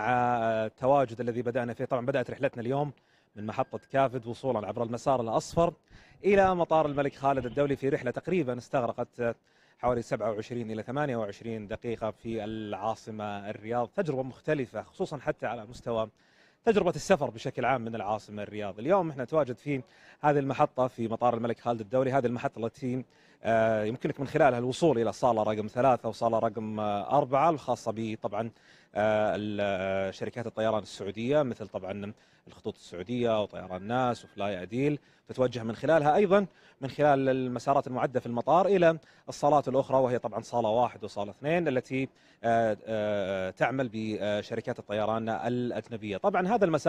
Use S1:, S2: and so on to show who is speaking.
S1: مع التواجد الذي بدأنا فيه طبعا بدأت رحلتنا اليوم من محطة كافد وصولا عبر المسار الأصفر إلى مطار الملك خالد الدولي في رحلة تقريبا استغرقت حوالي 27 إلى 28 دقيقة في العاصمة الرياض تجربة مختلفة خصوصا حتى على مستوى تجربة السفر بشكل عام من العاصمة الرياض اليوم احنا نتواجد في هذه المحطة في مطار الملك خالد الدولي هذه المحطة التي آه، يمكنك من خلالها الوصول إلى صالة رقم ثلاثة وصالة رقم أربعة الخاصة بطبعا آه، آه، شركات الطيران السعودية مثل طبعا الخطوط السعودية وطيران ناس وفلاي أديل تتوجه من خلالها أيضا من خلال المسارات المعدة في المطار إلى الصالات الأخرى وهي طبعا صالة واحد وصالة اثنين التي آه، تعمل بشركات الطيران الأجنبية طبعا هذا المسار